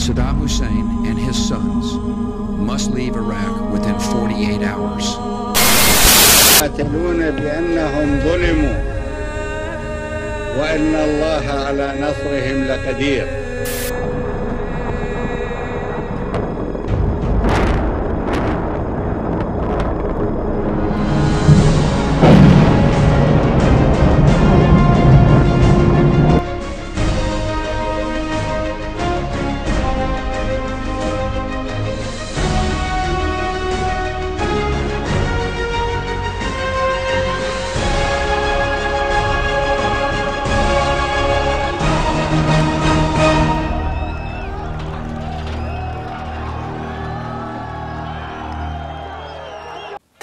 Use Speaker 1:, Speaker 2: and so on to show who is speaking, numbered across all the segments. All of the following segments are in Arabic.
Speaker 1: Saddam Hussein and his sons must leave Iraq within 48 hours.
Speaker 2: وأن الله على نصرهم لقدير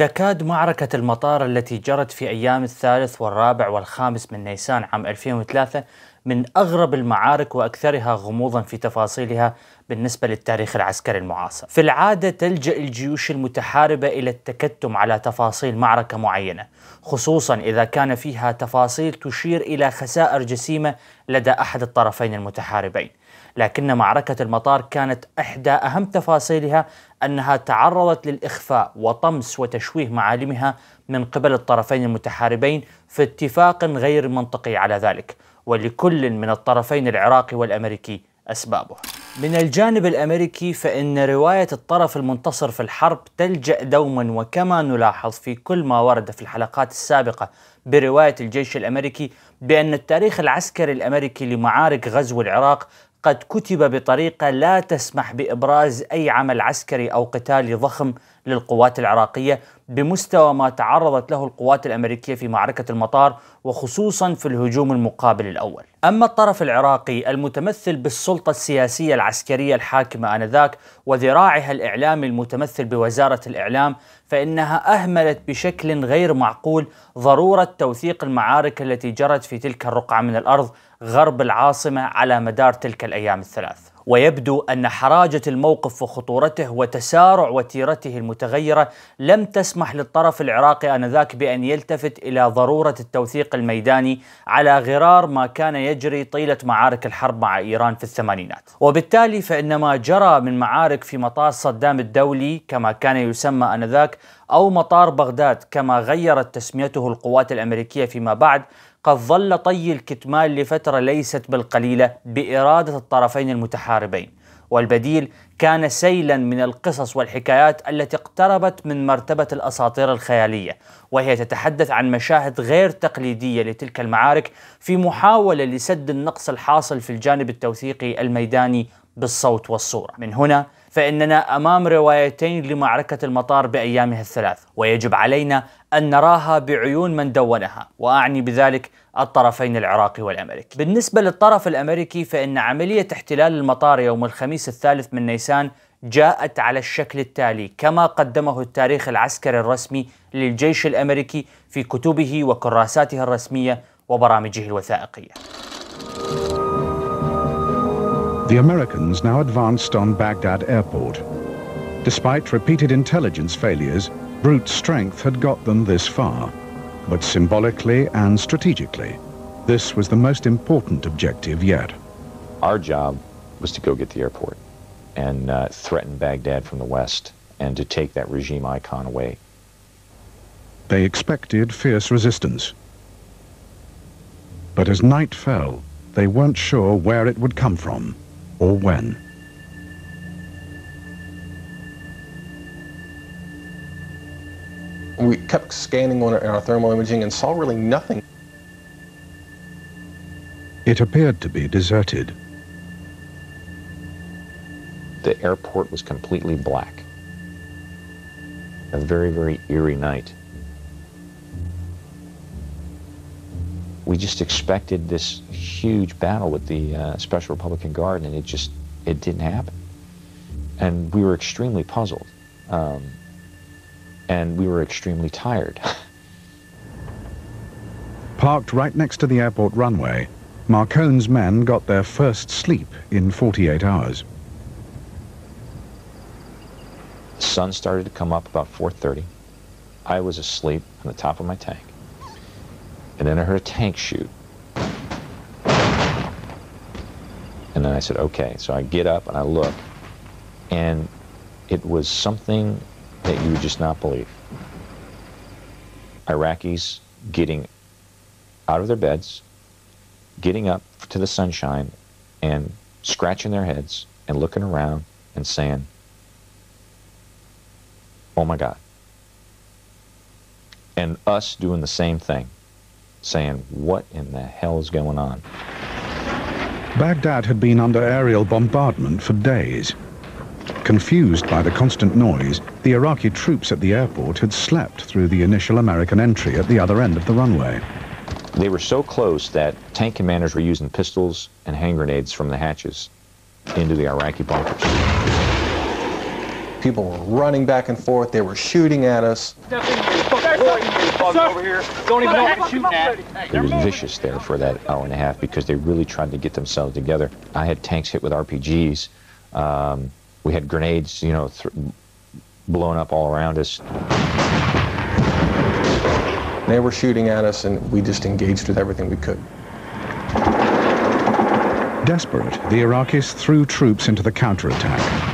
Speaker 3: تكاد معركة المطار التي جرت في أيام الثالث والرابع والخامس من نيسان عام 2003 من أغرب المعارك وأكثرها غموضا في تفاصيلها بالنسبة للتاريخ العسكري المعاصر في العادة تلجأ الجيوش المتحاربة إلى التكتم على تفاصيل معركة معينة خصوصا إذا كان فيها تفاصيل تشير إلى خسائر جسيمة لدى أحد الطرفين المتحاربين لكن معركة المطار كانت إحدى أهم تفاصيلها أنها تعرضت للإخفاء وطمس وتشويه معالمها من قبل الطرفين المتحاربين في اتفاق غير منطقي على ذلك ولكل من الطرفين العراقي والأمريكي أسبابه من الجانب الأمريكي فإن رواية الطرف المنتصر في الحرب تلجأ دوما وكما نلاحظ في كل ما ورد في الحلقات السابقة برواية الجيش الأمريكي بأن التاريخ العسكري الأمريكي لمعارك غزو العراق قد كتب بطريقه لا تسمح بابراز اي عمل عسكري او قتالي ضخم للقوات العراقية بمستوى ما تعرضت له القوات الأمريكية في معركة المطار وخصوصا في الهجوم المقابل الأول أما الطرف العراقي المتمثل بالسلطة السياسية العسكرية الحاكمة آنذاك وذراعها الإعلامي المتمثل بوزارة الإعلام فإنها أهملت بشكل غير معقول ضرورة توثيق المعارك التي جرت في تلك الرقعة من الأرض غرب العاصمة على مدار تلك الأيام الثلاث ويبدو أن حراجة الموقف وخطورته وتسارع وتيرته المتغيرة لم تسمح للطرف العراقي آنذاك بأن يلتفت إلى ضرورة التوثيق الميداني على غرار ما كان يجري طيلة معارك الحرب مع إيران في الثمانينات وبالتالي فإن ما جرى من معارك في مطار صدام الدولي كما كان يسمى آنذاك أو مطار بغداد كما غيرت تسميته القوات الأمريكية فيما بعد قد ظل طي الكتمان لفترة ليست بالقليلة بإرادة الطرفين المتحاربين والبديل كان سيلا من القصص والحكايات التي اقتربت من مرتبة الأساطير الخيالية وهي تتحدث عن مشاهد غير تقليدية لتلك المعارك في محاولة لسد النقص الحاصل في الجانب التوثيقي الميداني بالصوت والصورة من هنا فإننا أمام روايتين لمعركة المطار بأيامها الثلاث ويجب علينا أن نراها بعيون من دونها وأعني بذلك الطرفين العراقي والأمريكي بالنسبة للطرف الأمريكي فإن عملية احتلال المطار يوم الخميس الثالث من نيسان جاءت على الشكل التالي كما قدمه التاريخ العسكري الرسمي للجيش الأمريكي في كتبه وكراساته الرسمية وبرامجه الوثائقية
Speaker 4: The Americans now advanced on Baghdad airport. Despite repeated intelligence failures, brute strength had got them this far. But symbolically and strategically, this was the most important
Speaker 1: objective yet. Our job was to go get the airport and uh, threaten Baghdad from the west and to take that regime icon away. They
Speaker 4: expected fierce resistance. But as night fell, they weren't sure where it would come from or when.
Speaker 1: We kept scanning on our, thermal imaging and saw really nothing. It appeared to be deserted. The airport was completely black. A very, very eerie night. we just expected this huge battle with the uh, Special Republican Guard, and it just it didn't happen. And we were extremely puzzled, um, and we were extremely tired.
Speaker 4: Parked right next to the airport runway, Marcone's men got their first sleep in 48 hours.
Speaker 1: The sun started to come up about 4.30. I was asleep on the top of my tank. And then I heard a tank shoot. And then I said, okay. So I get up and I look, and it was something that you would just not believe. Iraqis getting out of their beds, getting up to the sunshine, and scratching their heads and looking around and saying, oh my God. And us doing the same thing saying, what in the hell is going on?
Speaker 4: Baghdad had been under aerial bombardment for days. Confused by the constant noise, the Iraqi troops at the airport had slept through the initial American entry at the other end of the runway.
Speaker 1: They were so close that tank commanders were using pistols and hand grenades from the hatches into the Iraqi bunkers. People were running back and forth. They were shooting at us yes, sir. over here. Don't even know to shoot it was vicious there for that hour and a half because they really tried to get themselves together. I had tanks hit with RPGs. Um, we had grenades, you know, blown up all around us. They were shooting at us, and we just engaged with everything we could.
Speaker 4: Desperate, the Iraqis threw troops into the counterattack.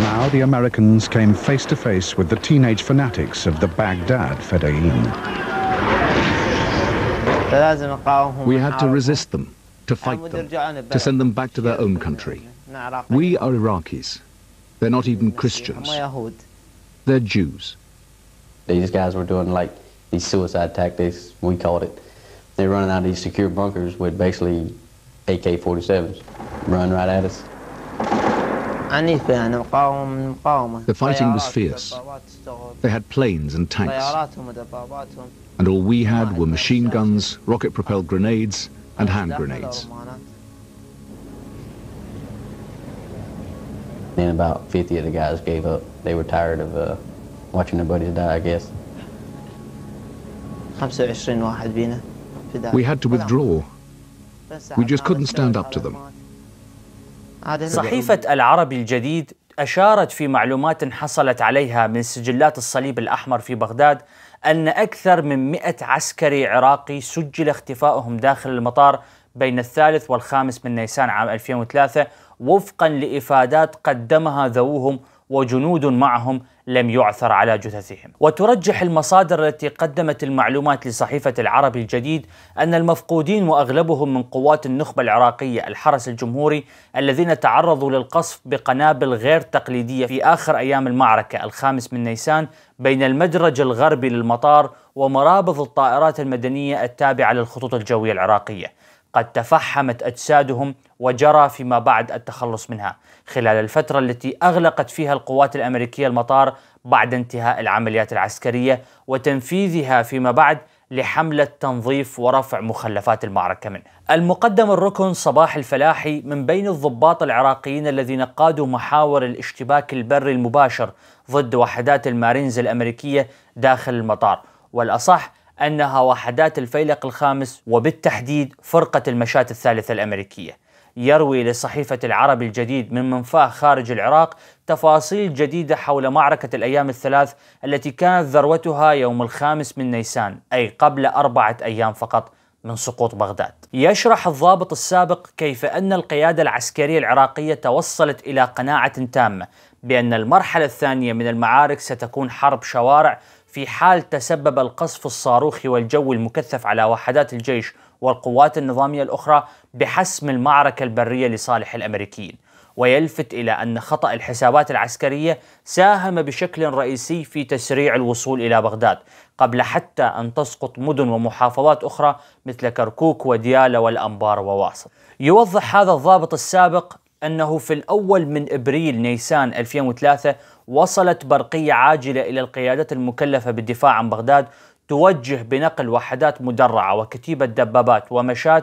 Speaker 4: Now the Americans came face to face with the teenage fanatics of the Baghdad Fedayeen.
Speaker 3: We had to resist
Speaker 4: them, to fight them, to send them back to their own country. We are Iraqis. They're not
Speaker 3: even Christians.
Speaker 1: They're Jews. These guys were doing like these suicide tactics, we called it. They're running out of these secure bunkers with basically AK-47s, run right at us. The
Speaker 3: fighting was fierce. They had
Speaker 4: planes and tanks. And all we had were machine guns, rocket-propelled grenades and hand grenades.
Speaker 1: Then about 50 of the guys gave up. They were tired of uh, watching their buddies die, I guess.
Speaker 3: We had to withdraw.
Speaker 1: We just
Speaker 4: couldn't stand up to them.
Speaker 3: صحيفة العربي الجديد أشارت في معلومات حصلت عليها من سجلات الصليب الأحمر في بغداد أن أكثر من مئة عسكري عراقي سجل اختفائهم داخل المطار بين الثالث والخامس من نيسان عام 2003 وفقا لإفادات قدمها ذووهم وجنود معهم لم يعثر على جثثهم وترجح المصادر التي قدمت المعلومات لصحيفة العربي الجديد أن المفقودين وأغلبهم من قوات النخبة العراقية الحرس الجمهوري الذين تعرضوا للقصف بقنابل غير تقليدية في آخر أيام المعركة الخامس من نيسان بين المدرج الغربي للمطار ومرابض الطائرات المدنية التابعة للخطوط الجوية العراقية قد تفحمت أجسادهم وجرى فيما بعد التخلص منها خلال الفترة التي أغلقت فيها القوات الأمريكية المطار بعد انتهاء العمليات العسكرية وتنفيذها فيما بعد لحملة تنظيف ورفع مخلفات المعركة منه المقدم الركن صباح الفلاحي من بين الضباط العراقيين الذين قادوا محاور الاشتباك البري المباشر ضد وحدات المارينز الأمريكية داخل المطار والأصح أنها وحدات الفيلق الخامس وبالتحديد فرقة المشاة الثالثة الأمريكية يروي لصحيفة العرب الجديد من منفاه خارج العراق تفاصيل جديدة حول معركة الأيام الثلاث التي كانت ذروتها يوم الخامس من نيسان أي قبل أربعة أيام فقط من سقوط بغداد. يشرح الضابط السابق كيف أن القيادة العسكرية العراقية توصلت إلى قناعة تامة بأن المرحلة الثانية من المعارك ستكون حرب شوارع في حال تسبب القصف الصاروخي والجوي المكثف على وحدات الجيش والقوات النظامية الأخرى بحسم المعركة البرية لصالح الأمريكيين ويلفت إلى أن خطأ الحسابات العسكرية ساهم بشكل رئيسي في تسريع الوصول إلى بغداد قبل حتى أن تسقط مدن ومحافظات أخرى مثل كركوك وديالا والأنبار وواسط يوضح هذا الضابط السابق أنه في الأول من إبريل نيسان 2003 وصلت برقية عاجلة إلى القيادات المكلفة بالدفاع عن بغداد توجه بنقل وحدات مدرعة وكتيبة دبابات ومشاة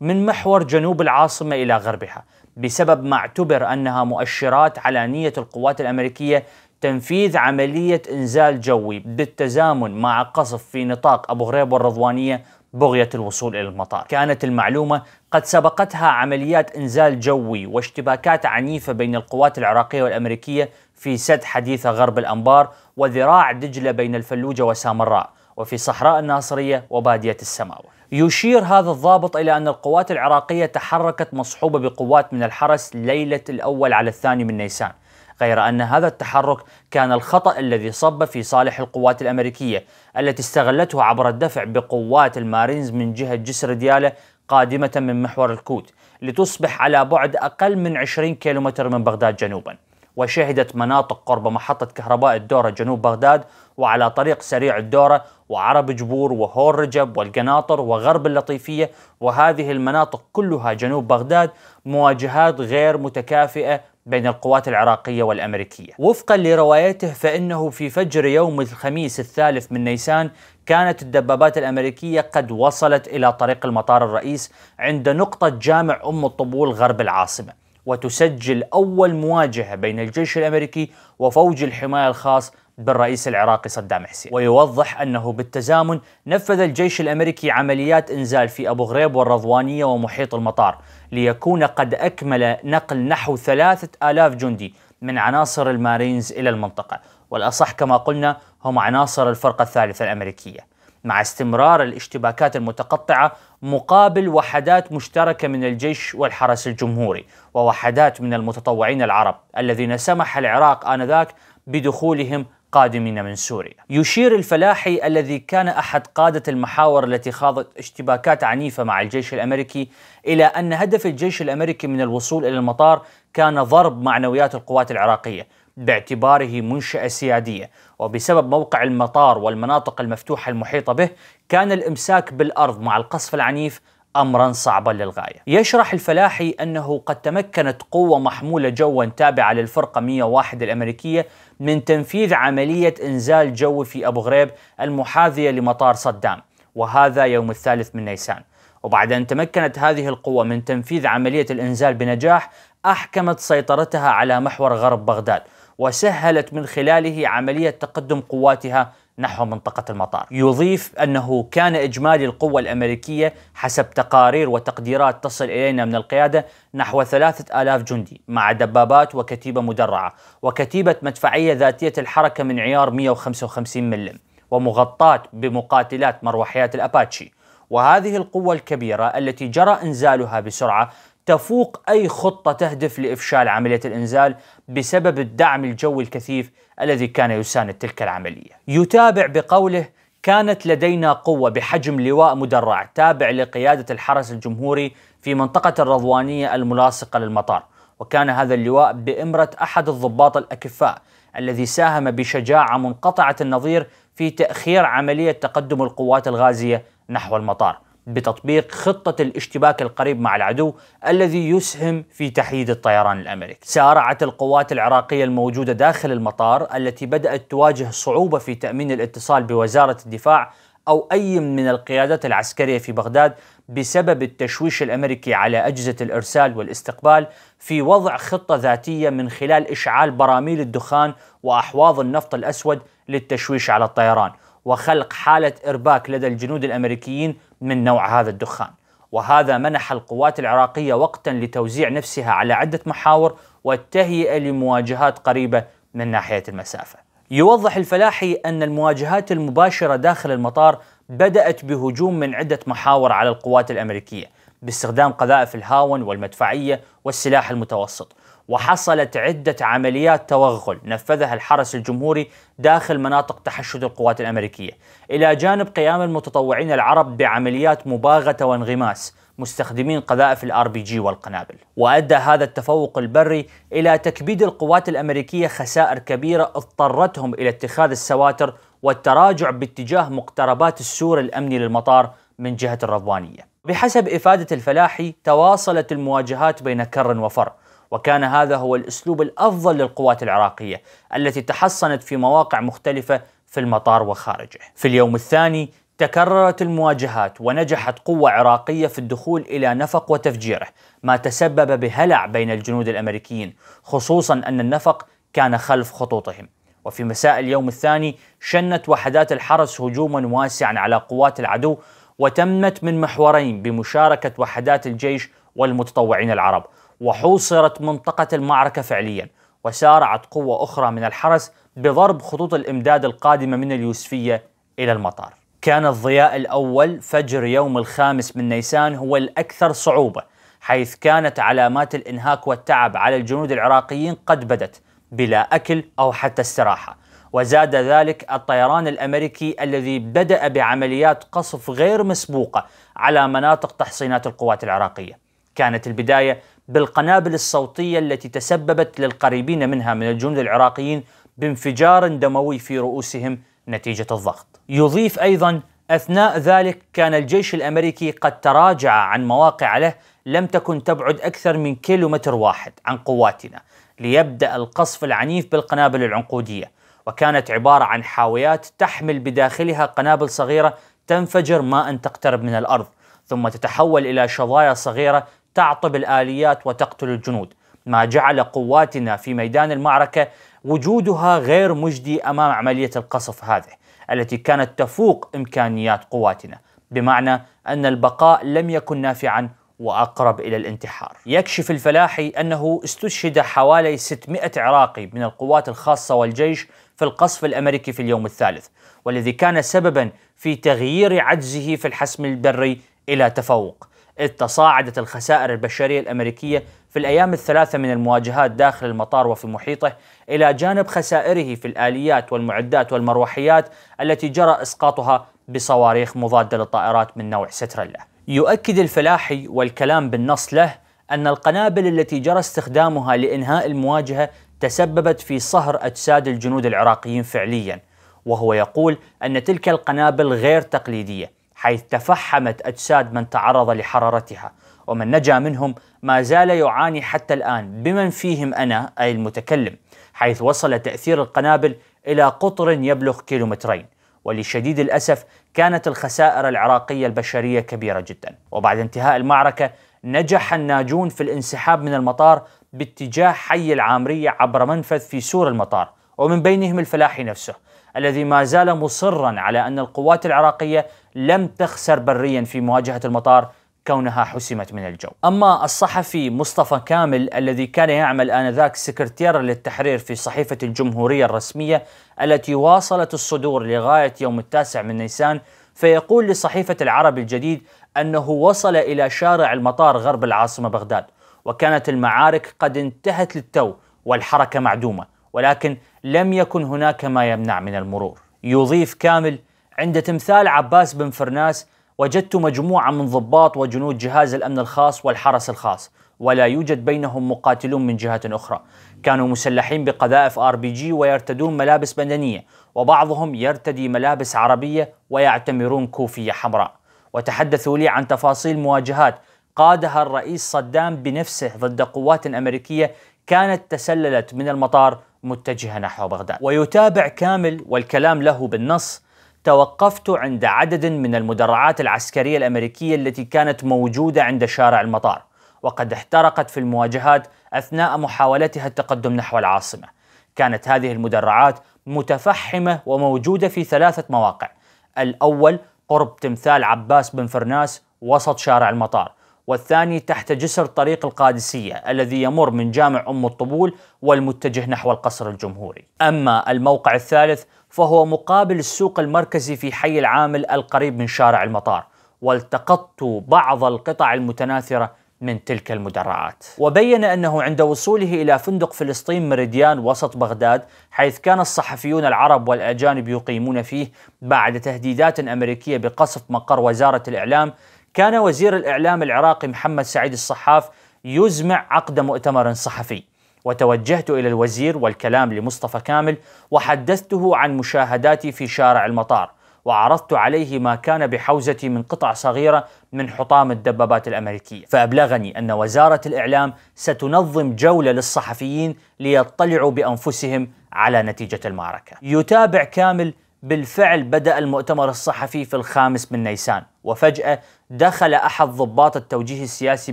Speaker 3: من محور جنوب العاصمة إلى غربها بسبب ما اعتبر أنها مؤشرات على نية القوات الأمريكية تنفيذ عملية إنزال جوي بالتزامن مع قصف في نطاق أبو غريب والرضوانية بغية الوصول إلى المطار كانت المعلومة قد سبقتها عمليات إنزال جوي واشتباكات عنيفة بين القوات العراقية والأمريكية في سد حديثة غرب الأنبار وذراع دجلة بين الفلوجة وسامراء وفي صحراء الناصرية وبادية السماوة يشير هذا الضابط إلى أن القوات العراقية تحركت مصحوبة بقوات من الحرس ليلة الأول على الثاني من نيسان غير أن هذا التحرك كان الخطأ الذي صب في صالح القوات الأمريكية التي استغلته عبر الدفع بقوات المارينز من جهة جسر ديالة قادمة من محور الكوت لتصبح على بعد أقل من 20 كيلومتر من بغداد جنوبا وشهدت مناطق قرب محطة كهرباء الدورة جنوب بغداد وعلى طريق سريع الدورة وعرب جبور وهور رجب والقناطر وغرب اللطيفية وهذه المناطق كلها جنوب بغداد مواجهات غير متكافئة بين القوات العراقية والأمريكية وفقا لروايته فإنه في فجر يوم الخميس الثالث من نيسان كانت الدبابات الأمريكية قد وصلت إلى طريق المطار الرئيس عند نقطة جامع أم الطبول غرب العاصمة وتسجل أول مواجهة بين الجيش الأمريكي وفوج الحماية الخاص بالرئيس العراقي صدام حسين ويوضح أنه بالتزامن نفذ الجيش الأمريكي عمليات إنزال في أبو غريب والرضوانية ومحيط المطار ليكون قد أكمل نقل نحو ثلاثة آلاف جندي من عناصر المارينز إلى المنطقة والأصح كما قلنا هم عناصر الفرقة الثالثة الأمريكية مع استمرار الاشتباكات المتقطعة مقابل وحدات مشتركة من الجيش والحرس الجمهوري ووحدات من المتطوعين العرب الذين سمح العراق آنذاك بدخولهم قادمين من سوريا. يشير الفلاحي الذي كان احد قاده المحاور التي خاضت اشتباكات عنيفه مع الجيش الامريكي الى ان هدف الجيش الامريكي من الوصول الى المطار كان ضرب معنويات القوات العراقيه باعتباره منشاه سياديه وبسبب موقع المطار والمناطق المفتوحه المحيطه به كان الامساك بالارض مع القصف العنيف امرا صعبا للغايه. يشرح الفلاحي انه قد تمكنت قوه محموله جوا تابعه للفرقه 101 الامريكيه من تنفيذ عملية إنزال جوي في أبو غريب المحاذية لمطار صدام وهذا يوم الثالث من نيسان وبعد أن تمكنت هذه القوة من تنفيذ عملية الإنزال بنجاح أحكمت سيطرتها على محور غرب بغداد وسهلت من خلاله عملية تقدم قواتها نحو منطقة المطار يضيف أنه كان إجمالي القوة الأمريكية حسب تقارير وتقديرات تصل إلينا من القيادة نحو ثلاثة آلاف جندي مع دبابات وكتيبة مدرعة وكتيبة مدفعية ذاتية الحركة من عيار 155 ملم ومغطاة بمقاتلات مروحيات الأباتشي وهذه القوة الكبيرة التي جرى إنزالها بسرعة تفوق أي خطة تهدف لإفشال عملية الإنزال بسبب الدعم الجوي الكثيف الذي كان يساند تلك العملية. يتابع بقوله: كانت لدينا قوة بحجم لواء مدرع تابع لقيادة الحرس الجمهوري في منطقة الرضوانية الملاصقة للمطار، وكان هذا اللواء بإمرة أحد الضباط الأكفاء الذي ساهم بشجاعة منقطعة النظير في تأخير عملية تقدم القوات الغازية نحو المطار. بتطبيق خطة الاشتباك القريب مع العدو الذي يسهم في تحييد الطيران الأمريكي سارعت القوات العراقية الموجودة داخل المطار التي بدأت تواجه صعوبة في تأمين الاتصال بوزارة الدفاع أو أي من القيادات العسكرية في بغداد بسبب التشويش الأمريكي على أجهزة الإرسال والاستقبال في وضع خطة ذاتية من خلال إشعال براميل الدخان وأحواض النفط الأسود للتشويش على الطيران وخلق حالة إرباك لدى الجنود الأمريكيين من نوع هذا الدخان وهذا منح القوات العراقية وقتا لتوزيع نفسها على عدة محاور والتهيئة لمواجهات قريبة من ناحية المسافة يوضح الفلاحي أن المواجهات المباشرة داخل المطار بدأت بهجوم من عدة محاور على القوات الأمريكية باستخدام قذائف الهاون والمدفعية والسلاح المتوسط وحصلت عدة عمليات توغل نفذها الحرس الجمهوري داخل مناطق تحشد القوات الأمريكية إلى جانب قيام المتطوعين العرب بعمليات مباغتة وانغماس مستخدمين قذائف الار بي جي والقنابل وادى هذا التفوق البري الى تكبيد القوات الامريكيه خسائر كبيره اضطرتهم الى اتخاذ السواتر والتراجع باتجاه مقتربات السور الامني للمطار من جهه الرضوانيه بحسب افاده الفلاحي تواصلت المواجهات بين كر وفر وكان هذا هو الاسلوب الافضل للقوات العراقيه التي تحصنت في مواقع مختلفه في المطار وخارجه. في اليوم الثاني تكررت المواجهات ونجحت قوة عراقية في الدخول إلى نفق وتفجيره، ما تسبب بهلع بين الجنود الأمريكيين، خصوصا أن النفق كان خلف خطوطهم. وفي مساء اليوم الثاني شنت وحدات الحرس هجوما واسعا على قوات العدو وتمت من محورين بمشاركة وحدات الجيش والمتطوعين العرب وحوصرت منطقة المعركة فعليا وسارعت قوة أخرى من الحرس بضرب خطوط الإمداد القادمة من اليوسفية إلى المطار كان الضياء الأول فجر يوم الخامس من نيسان هو الأكثر صعوبة حيث كانت علامات الإنهاك والتعب على الجنود العراقيين قد بدت بلا أكل أو حتى استراحة وزاد ذلك الطيران الأمريكي الذي بدأ بعمليات قصف غير مسبوقة على مناطق تحصينات القوات العراقية كانت البداية بالقنابل الصوتية التي تسببت للقريبين منها من الجنود العراقيين بانفجار دموي في رؤوسهم نتيجة الضغط. يضيف أيضا أثناء ذلك كان الجيش الأمريكي قد تراجع عن مواقع له لم تكن تبعد أكثر من كيلومتر واحد عن قواتنا ليبدأ القصف العنيف بالقنابل العنقودية وكانت عبارة عن حاويات تحمل بداخلها قنابل صغيرة تنفجر ما أن تقترب من الأرض ثم تتحول إلى شظايا صغيرة تعطب الآليات وتقتل الجنود ما جعل قواتنا في ميدان المعركة وجودها غير مجدي أمام عملية القصف هذه التي كانت تفوق إمكانيات قواتنا بمعنى أن البقاء لم يكن نافعا وأقرب إلى الانتحار يكشف الفلاحي أنه استشهد حوالي 600 عراقي من القوات الخاصة والجيش في القصف الأمريكي في اليوم الثالث والذي كان سببا في تغيير عجزه في الحسم البري إلى تفوق إذ تصاعدت الخسائر البشرية الأمريكية في الأيام الثلاثة من المواجهات داخل المطار وفي محيطه إلى جانب خسائره في الآليات والمعدات والمروحيات التي جرى إسقاطها بصواريخ مضادة للطائرات من نوع سترلا يؤكد الفلاحي والكلام بالنص له أن القنابل التي جرى استخدامها لإنهاء المواجهة تسببت في صهر أجساد الجنود العراقيين فعليا وهو يقول أن تلك القنابل غير تقليدية حيث تفحمت أجساد من تعرض لحرارتها ومن نجا منهم ما زال يعاني حتى الآن بمن فيهم أنا أي المتكلم حيث وصل تأثير القنابل إلى قطر يبلغ كيلومترين ولشديد الأسف كانت الخسائر العراقية البشرية كبيرة جدا وبعد انتهاء المعركة نجح الناجون في الانسحاب من المطار باتجاه حي العامرية عبر منفذ في سور المطار ومن بينهم الفلاحي نفسه الذي ما زال مصرا على أن القوات العراقية لم تخسر بريا في مواجهة المطار كونها حسمت من الجو أما الصحفي مصطفى كامل الذي كان يعمل آنذاك سكرتيرا للتحرير في صحيفة الجمهورية الرسمية التي واصلت الصدور لغاية يوم التاسع من نيسان فيقول لصحيفة العرب الجديد أنه وصل إلى شارع المطار غرب العاصمة بغداد وكانت المعارك قد انتهت للتو والحركة معدومة ولكن لم يكن هناك ما يمنع من المرور يضيف كامل عند تمثال عباس بن فرناس وجدت مجموعة من ضباط وجنود جهاز الأمن الخاص والحرس الخاص ولا يوجد بينهم مقاتلون من جهة أخرى كانوا مسلحين بقذائف آر بي جي ويرتدون ملابس بدنية وبعضهم يرتدي ملابس عربية ويعتمرون كوفية حمراء وتحدثوا لي عن تفاصيل مواجهات قادها الرئيس صدام بنفسه ضد قوات أمريكية كانت تسللت من المطار متجهة نحو بغداد ويتابع كامل والكلام له بالنص توقفت عند عدد من المدرعات العسكرية الأمريكية التي كانت موجودة عند شارع المطار وقد احترقت في المواجهات أثناء محاولتها التقدم نحو العاصمة كانت هذه المدرعات متفحمة وموجودة في ثلاثة مواقع الأول قرب تمثال عباس بن فرناس وسط شارع المطار والثاني تحت جسر طريق القادسية الذي يمر من جامع أم الطبول والمتجه نحو القصر الجمهوري أما الموقع الثالث فهو مقابل السوق المركزي في حي العامل القريب من شارع المطار والتقطت بعض القطع المتناثرة من تلك المدرعات وبين أنه عند وصوله إلى فندق فلسطين مريديان وسط بغداد حيث كان الصحفيون العرب والأجانب يقيمون فيه بعد تهديدات أمريكية بقصف مقر وزارة الإعلام كان وزير الإعلام العراقي محمد سعيد الصحاف يزمع عقد مؤتمر صحفي وتوجهت إلى الوزير والكلام لمصطفى كامل وحدثته عن مشاهداتي في شارع المطار وعرضت عليه ما كان بحوزتي من قطع صغيرة من حطام الدبابات الأمريكية فأبلغني أن وزارة الإعلام ستنظم جولة للصحفيين ليطلعوا بأنفسهم على نتيجة المعركة يتابع كامل بالفعل بدأ المؤتمر الصحفي في الخامس من نيسان وفجأة دخل أحد ضباط التوجيه السياسي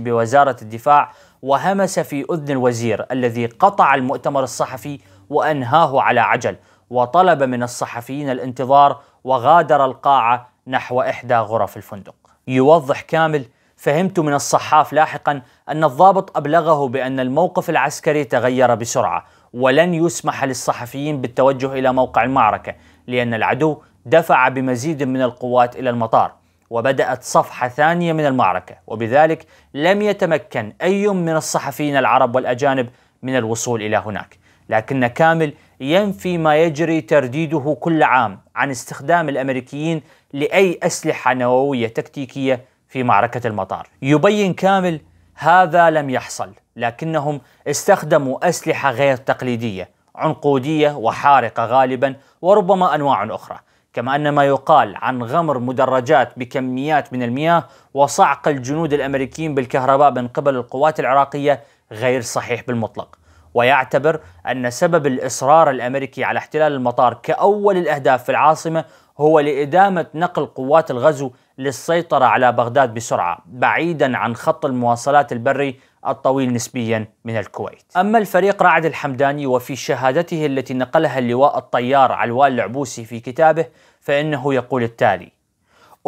Speaker 3: بوزارة الدفاع وهمس في أذن الوزير الذي قطع المؤتمر الصحفي وأنهاه على عجل وطلب من الصحفيين الانتظار وغادر القاعة نحو إحدى غرف الفندق يوضح كامل فهمت من الصحاف لاحقا أن الضابط أبلغه بأن الموقف العسكري تغير بسرعة ولن يسمح للصحفيين بالتوجه إلى موقع المعركة لأن العدو دفع بمزيد من القوات إلى المطار وبدأت صفحة ثانية من المعركة وبذلك لم يتمكن أي من الصحفيين العرب والأجانب من الوصول إلى هناك لكن كامل ينفي ما يجري ترديده كل عام عن استخدام الأمريكيين لأي أسلحة نووية تكتيكية في معركة المطار يبين كامل هذا لم يحصل لكنهم استخدموا أسلحة غير تقليدية عنقودية وحارقة غالبا وربما أنواع أخرى كما أن ما يقال عن غمر مدرجات بكميات من المياه وصعق الجنود الأمريكيين بالكهرباء من قبل القوات العراقية غير صحيح بالمطلق ويعتبر أن سبب الإصرار الأمريكي على احتلال المطار كأول الأهداف في العاصمة هو لإدامة نقل قوات الغزو للسيطرة على بغداد بسرعة بعيدا عن خط المواصلات البري الطويل نسبيا من الكويت أما الفريق رعد الحمداني وفي شهادته التي نقلها اللواء الطيار علوان العبوسي في كتابه فإنه يقول التالي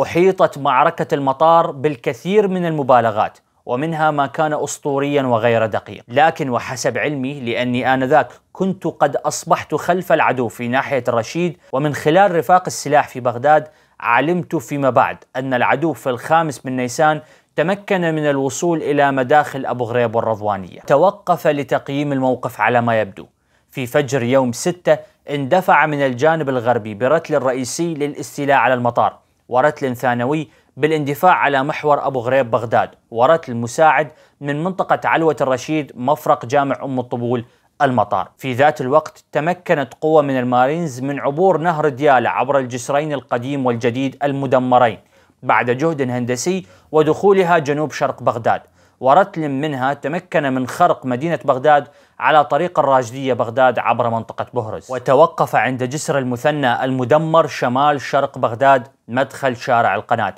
Speaker 3: أحيطت معركة المطار بالكثير من المبالغات ومنها ما كان أسطوريا وغير دقيق لكن وحسب علمي لأني آنذاك كنت قد أصبحت خلف العدو في ناحية الرشيد ومن خلال رفاق السلاح في بغداد علمت فيما بعد أن العدو في الخامس من نيسان تمكن من الوصول إلى مداخل أبو غريب والرضوانية توقف لتقييم الموقف على ما يبدو في فجر يوم 6 اندفع من الجانب الغربي برتل رئيسي للاستيلاء على المطار ورتل ثانوي بالاندفاع على محور أبو غريب بغداد ورتل مساعد من منطقة علوة الرشيد مفرق جامع أم الطبول المطار في ذات الوقت تمكنت قوة من المارينز من عبور نهر دياله عبر الجسرين القديم والجديد المدمرين بعد جهد هندسي ودخولها جنوب شرق بغداد ورتل منها تمكن من خرق مدينة بغداد على طريق الراجدية بغداد عبر منطقة بهرز وتوقف عند جسر المثنى المدمر شمال شرق بغداد مدخل شارع القناة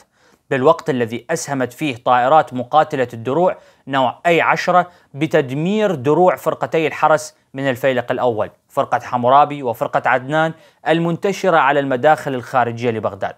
Speaker 3: بالوقت الذي أسهمت فيه طائرات مقاتلة الدروع نوع أي عشرة بتدمير دروع فرقتي الحرس من الفيلق الأول فرقة حمورابي وفرقة عدنان المنتشرة على المداخل الخارجية لبغداد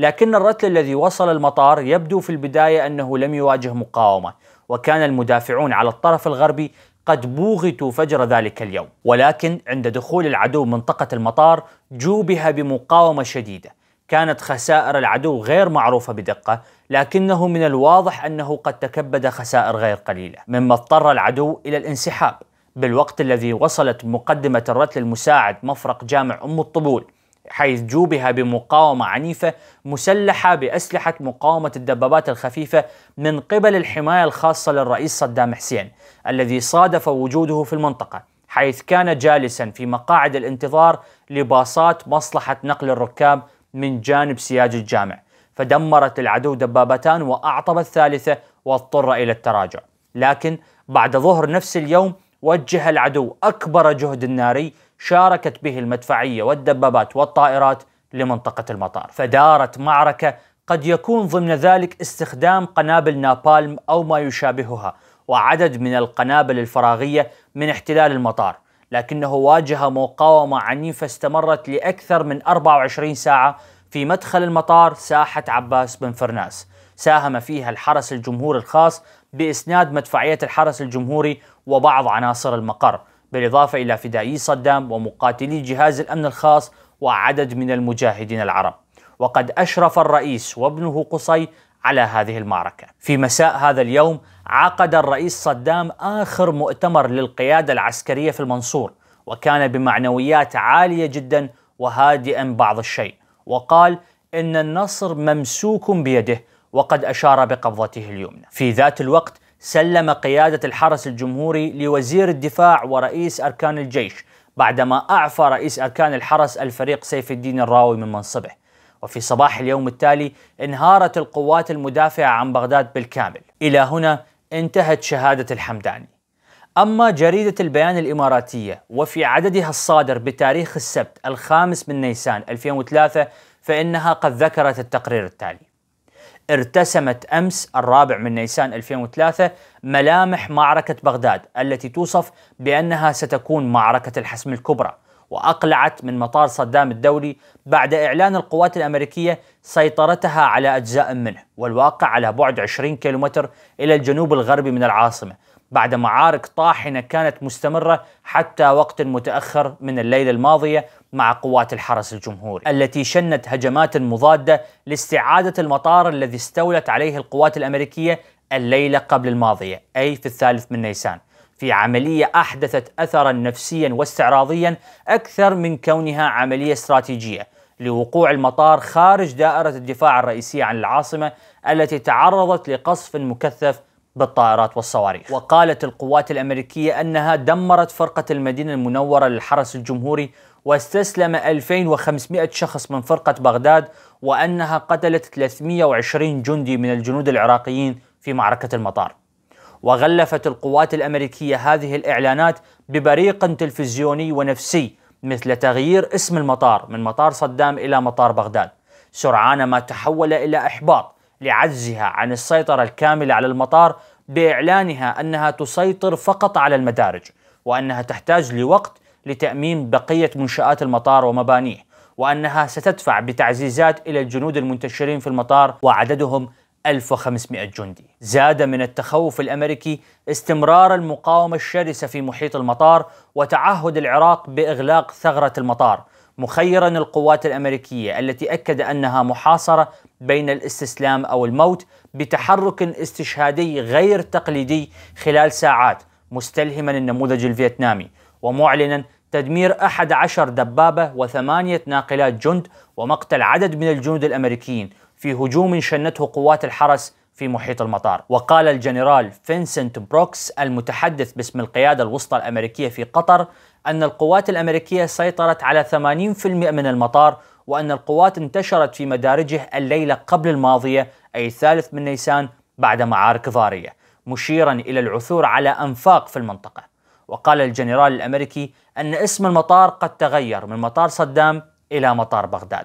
Speaker 3: لكن الرتل الذي وصل المطار يبدو في البداية أنه لم يواجه مقاومة وكان المدافعون على الطرف الغربي قد بوغتوا فجر ذلك اليوم ولكن عند دخول العدو منطقة المطار جوبها بمقاومة شديدة كانت خسائر العدو غير معروفة بدقة لكنه من الواضح أنه قد تكبد خسائر غير قليلة مما اضطر العدو إلى الانسحاب بالوقت الذي وصلت مقدمة الرتل المساعد مفرق جامع أم الطبول حيث جوبها بمقاومة عنيفة مسلحة بأسلحة مقاومة الدبابات الخفيفة من قبل الحماية الخاصة للرئيس صدام حسين الذي صادف وجوده في المنطقة حيث كان جالسا في مقاعد الانتظار لباصات مصلحة نقل الركاب من جانب سياج الجامع فدمرت العدو دبابتان وأعطب الثالثة واضطر إلى التراجع لكن بعد ظهر نفس اليوم وجه العدو أكبر جهد ناري شاركت به المدفعية والدبابات والطائرات لمنطقة المطار فدارت معركة قد يكون ضمن ذلك استخدام قنابل نابالم أو ما يشابهها وعدد من القنابل الفراغية من احتلال المطار لكنه واجه مقاومة عنيفة استمرت لأكثر من 24 ساعة في مدخل المطار ساحة عباس بن فرناس ساهم فيها الحرس الجمهوري الخاص بإسناد مدفعية الحرس الجمهوري وبعض عناصر المقر بالإضافة إلى فدائي صدام ومقاتلي جهاز الأمن الخاص وعدد من المجاهدين العرب وقد أشرف الرئيس وابنه قصي على هذه المعركة في مساء هذا اليوم عقد الرئيس صدام آخر مؤتمر للقيادة العسكرية في المنصور وكان بمعنويات عالية جدا وهادئا بعض الشيء وقال إن النصر ممسوك بيده وقد أشار بقبضته اليمنى في ذات الوقت سلم قيادة الحرس الجمهوري لوزير الدفاع ورئيس أركان الجيش بعدما أعفى رئيس أركان الحرس الفريق سيف الدين الراوي من منصبه وفي صباح اليوم التالي انهارت القوات المدافعة عن بغداد بالكامل إلى هنا انتهت شهادة الحمداني أما جريدة البيان الإماراتية وفي عددها الصادر بتاريخ السبت الخامس من نيسان 2003 فإنها قد ذكرت التقرير التالي ارتسمت أمس الرابع من نيسان 2003 ملامح معركة بغداد التي توصف بأنها ستكون معركة الحسم الكبرى وأقلعت من مطار صدام الدولي بعد إعلان القوات الأمريكية سيطرتها على أجزاء منه والواقع على بعد 20 كيلومتر إلى الجنوب الغربي من العاصمة بعد معارك طاحنة كانت مستمرة حتى وقت متأخر من الليلة الماضية مع قوات الحرس الجمهوري التي شنت هجمات مضادة لاستعادة المطار الذي استولت عليه القوات الأمريكية الليلة قبل الماضية أي في الثالث من نيسان في عملية أحدثت أثرا نفسيا واستعراضيا أكثر من كونها عملية استراتيجية لوقوع المطار خارج دائرة الدفاع الرئيسية عن العاصمة التي تعرضت لقصف مكثف بالطائرات والصواريخ وقالت القوات الأمريكية أنها دمرت فرقة المدينة المنورة للحرس الجمهوري واستسلم 2500 شخص من فرقة بغداد وأنها قتلت 320 جندي من الجنود العراقيين في معركة المطار وغلفت القوات الأمريكية هذه الإعلانات ببريق تلفزيوني ونفسي مثل تغيير اسم المطار من مطار صدام إلى مطار بغداد سرعان ما تحول إلى إحباط لعجزها عن السيطرة الكاملة على المطار بإعلانها أنها تسيطر فقط على المدارج وأنها تحتاج لوقت لتأمين بقية منشآت المطار ومبانيه وأنها ستدفع بتعزيزات إلى الجنود المنتشرين في المطار وعددهم 1500 جندي زاد من التخوف الأمريكي استمرار المقاومة الشرسة في محيط المطار وتعهد العراق بإغلاق ثغرة المطار مخيرا القوات الامريكيه التي اكد انها محاصره بين الاستسلام او الموت بتحرك استشهادي غير تقليدي خلال ساعات مستلهما النموذج الفيتنامي ومعلنا تدمير 11 دبابة وثمانية ناقلات جند ومقتل عدد من الجنود الأمريكيين في هجوم شنته قوات الحرس في محيط المطار وقال الجنرال فينسنت بروكس المتحدث باسم القيادة الوسطى الأمريكية في قطر أن القوات الأمريكية سيطرت على 80% من المطار وأن القوات انتشرت في مدارجه الليلة قبل الماضية أي الثالث من نيسان بعد معارك ضارية مشيرا إلى العثور على أنفاق في المنطقة وقال الجنرال الأمريكي أن اسم المطار قد تغير من مطار صدام إلى مطار بغداد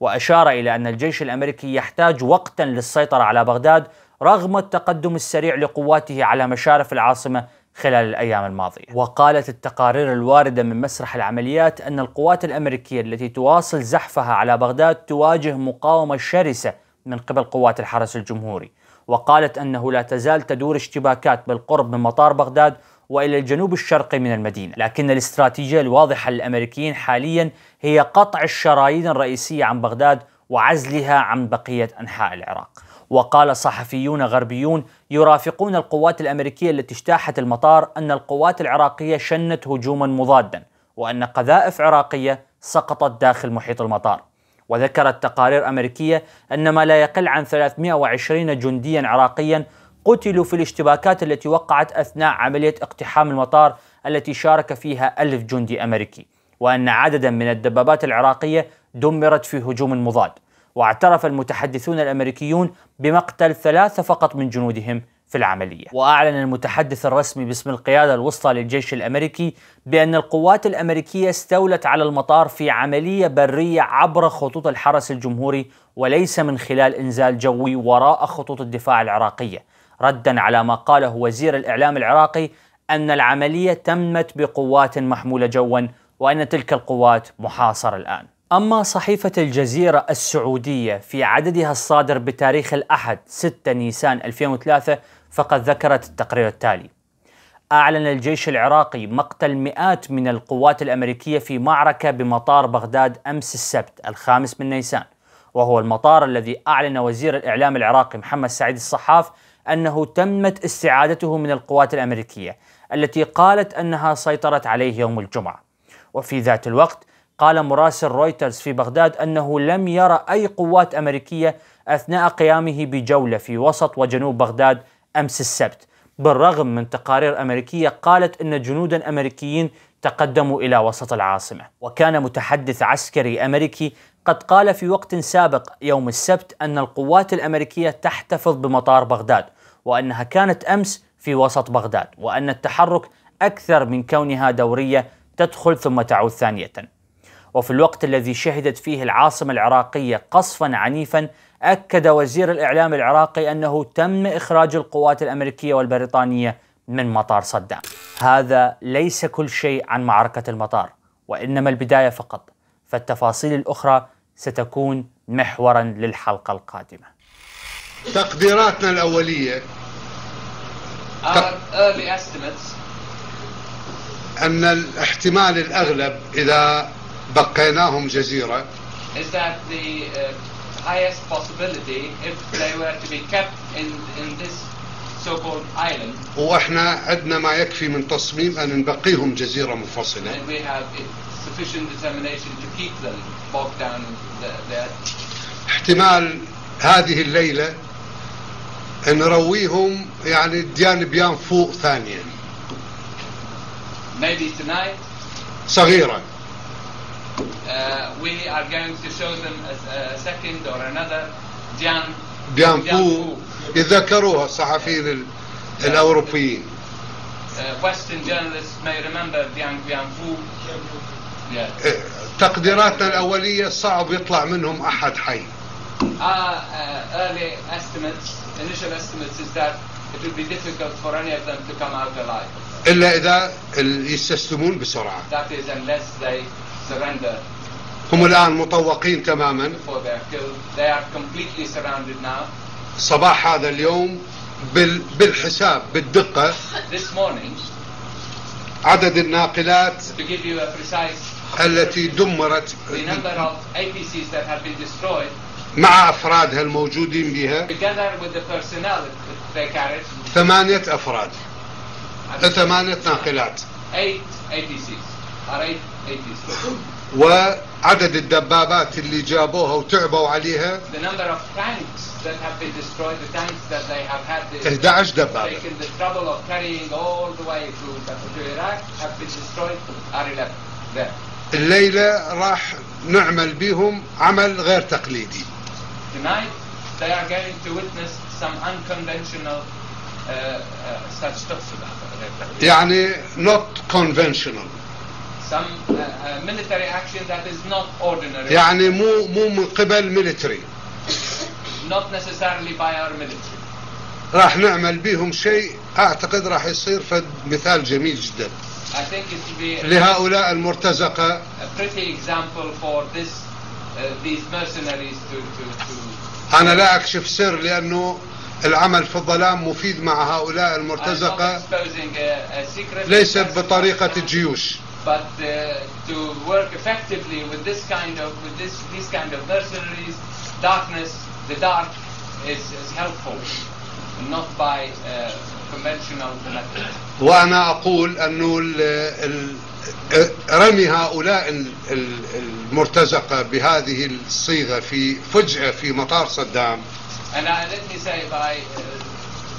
Speaker 3: وأشار إلى أن الجيش الأمريكي يحتاج وقتا للسيطرة على بغداد رغم التقدم السريع لقواته على مشارف العاصمة خلال الأيام الماضية وقالت التقارير الواردة من مسرح العمليات أن القوات الأمريكية التي تواصل زحفها على بغداد تواجه مقاومة شرسة من قبل قوات الحرس الجمهوري وقالت أنه لا تزال تدور اشتباكات بالقرب من مطار بغداد والى الجنوب الشرقي من المدينه، لكن الاستراتيجيه الواضحه للامريكيين حاليا هي قطع الشرايين الرئيسيه عن بغداد وعزلها عن بقيه انحاء العراق. وقال صحفيون غربيون يرافقون القوات الامريكيه التي اجتاحت المطار ان القوات العراقيه شنت هجوما مضادا وان قذائف عراقيه سقطت داخل محيط المطار. وذكرت تقارير امريكيه ان ما لا يقل عن 320 جنديا عراقيا قتلوا في الاشتباكات التي وقعت أثناء عملية اقتحام المطار التي شارك فيها ألف جندي أمريكي وأن عددا من الدبابات العراقية دمرت في هجوم مضاد واعترف المتحدثون الأمريكيون بمقتل ثلاثة فقط من جنودهم في العملية وأعلن المتحدث الرسمي باسم القيادة الوسطى للجيش الأمريكي بأن القوات الأمريكية استولت على المطار في عملية برية عبر خطوط الحرس الجمهوري وليس من خلال إنزال جوي وراء خطوط الدفاع العراقية ردا على ما قاله وزير الإعلام العراقي أن العملية تمت بقوات محمولة جوا وأن تلك القوات محاصرة الآن أما صحيفة الجزيرة السعودية في عددها الصادر بتاريخ الأحد 6 نيسان 2003 فقد ذكرت التقرير التالي أعلن الجيش العراقي مقتل مئات من القوات الأمريكية في معركة بمطار بغداد أمس السبت الخامس من نيسان وهو المطار الذي أعلن وزير الإعلام العراقي محمد سعيد الصحاف أنه تمت استعادته من القوات الأمريكية التي قالت أنها سيطرت عليه يوم الجمعة وفي ذات الوقت قال مراسل رويترز في بغداد أنه لم يرى أي قوات أمريكية أثناء قيامه بجولة في وسط وجنوب بغداد أمس السبت بالرغم من تقارير أمريكية قالت أن جنودا أمريكيين تقدموا إلى وسط العاصمة وكان متحدث عسكري أمريكي قد قال في وقت سابق يوم السبت أن القوات الأمريكية تحتفظ بمطار بغداد وأنها كانت أمس في وسط بغداد وأن التحرك أكثر من كونها دورية تدخل ثم تعود ثانية وفي الوقت الذي شهدت فيه العاصمة العراقية قصفا عنيفا أكد وزير الإعلام العراقي أنه تم إخراج القوات الأمريكية والبريطانية من مطار صدام هذا ليس كل شيء عن معركة المطار وإنما البداية فقط فالتفاصيل الأخرى ستكون محورا للحلقة القادمة
Speaker 2: تقديراتنا الأولية Our early estimates أن الاحتمال الأغلب إذا بقيناهم جزيرة
Speaker 5: is that the uh, highest possibility if they were to be kept in, in this so-called island
Speaker 2: وإحنا عندنا ما يكفي من تصميم أن نبقيهم جزيرة منفصلة and we
Speaker 5: have sufficient determination to keep them bogged down there
Speaker 2: احتمال هذه الليلة نرويهم يعني ديان بيان فوق ثانية
Speaker 5: maybe tonight صغيرة uh, we are going to show them a, a second or another ديان
Speaker 2: بيان فوق يذكروها الصحفيين الأوروبيين
Speaker 5: uh, Western journalists may remember Dien Bien Phu
Speaker 2: yeah. تقديراتنا الأولية صعب يطلع منهم أحد حي
Speaker 5: our uh, early estimates, initial estimates, is that it would be difficult for any of them to come out alive.
Speaker 2: إلا إذا يستسلمون بسرعة.
Speaker 5: That is unless they surrender.
Speaker 2: هم الآن مطوقين تماما.
Speaker 5: Before they are killed, they are completely surrounded
Speaker 2: now. صباح هذا اليوم بال بالحساب بالدقة.
Speaker 5: This morning.
Speaker 2: عدد الناقلات.
Speaker 5: To give you a precise.
Speaker 2: التي دمرت. The
Speaker 5: number of APCs that have been destroyed.
Speaker 2: مع أفرادها الموجودين بها ثمانية أفراد ثمانية ناقلات وعدد الدبابات اللي جابوها وتعبوا عليها
Speaker 5: 11 دبابة
Speaker 2: الليلة راح نعمل بهم عمل غير تقليدي
Speaker 5: Tonight, they are going to witness some unconventional uh, uh, such
Speaker 2: يعني not conventional
Speaker 5: some uh, military action that is not ordinary يعني
Speaker 2: مو مو من قبل military
Speaker 5: not necessarily by our military
Speaker 2: راح نعمل بهم شيء اعتقد راح يصير فد مثال جميل جدا
Speaker 5: لهؤلاء
Speaker 2: المرتزقة
Speaker 5: a pretty example for this these mercenaries to, to, to
Speaker 2: أنا لا أكشف سر لأنه العمل في الظلام مفيد مع هؤلاء المرتزقة
Speaker 5: ليس بطريقة الجيوش but uh, to work effectively with this kind of with this these kind of mercenaries darkness the dark is, is helpful not by uh, conventional methods
Speaker 2: وأنا أقول أنه ال, ال, رمي هؤلاء المرتزقة بهذه الصيغة في فجأة في مطار صدام
Speaker 5: And I, let me say by uh,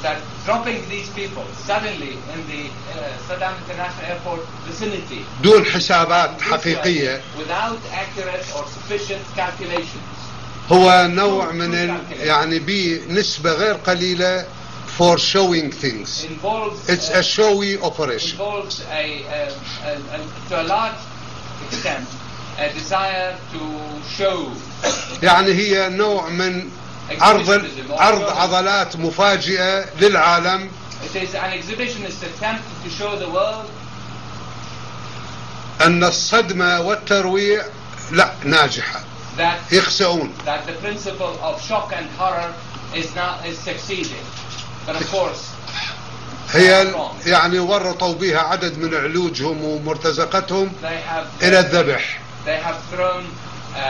Speaker 5: that dropping these people suddenly in the uh, Saddam International Airport vicinity
Speaker 2: دون حسابات حقيقية
Speaker 5: without accurate or sufficient calculations
Speaker 2: هو نوع من يعني بنسبة غير قليلة for showing things.
Speaker 5: Involves,
Speaker 2: it's uh, a showy operation.
Speaker 5: Involves a, um, a, a, to a large extent a desire to show.
Speaker 2: يعني هي نوع من عرض عرض عضلات مفاجئة للعالم.
Speaker 5: It is an exhibitionist attempt to show the world.
Speaker 2: أن الصدمة والترويع لا ناجحة. That, يخسؤون.
Speaker 5: That the principle of shock and horror is not is succeeding.
Speaker 2: هي يعني ورطوا بها عدد من علوجهم ومرتزقتهم إلى الذبح. Uh,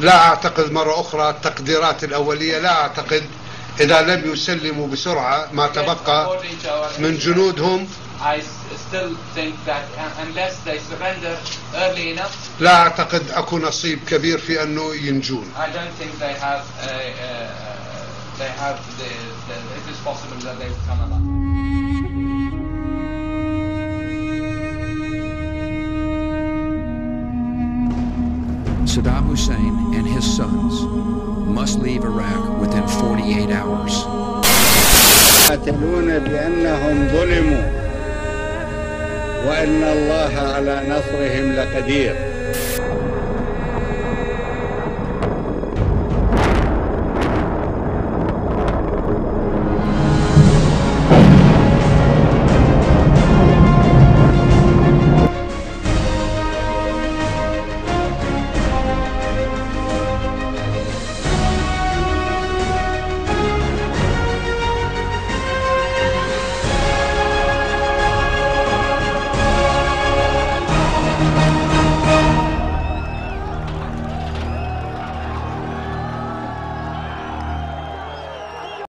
Speaker 2: لا أعتقد مرة أخرى التقديرات الأولية لا أعتقد إذا لم يسلموا بسرعة ما تبقى من جنودهم I
Speaker 5: still think that uh, unless they surrender early enough
Speaker 2: لا أعتقد أكو نصيب كبير في أنه ينجون
Speaker 5: I don't think they have uh, uh, they have the, the, it is possible that they will come alive
Speaker 1: Saddam Hussein and his sons must leave Iraq within 48 hours.
Speaker 2: وان الله على نصرهم لقدير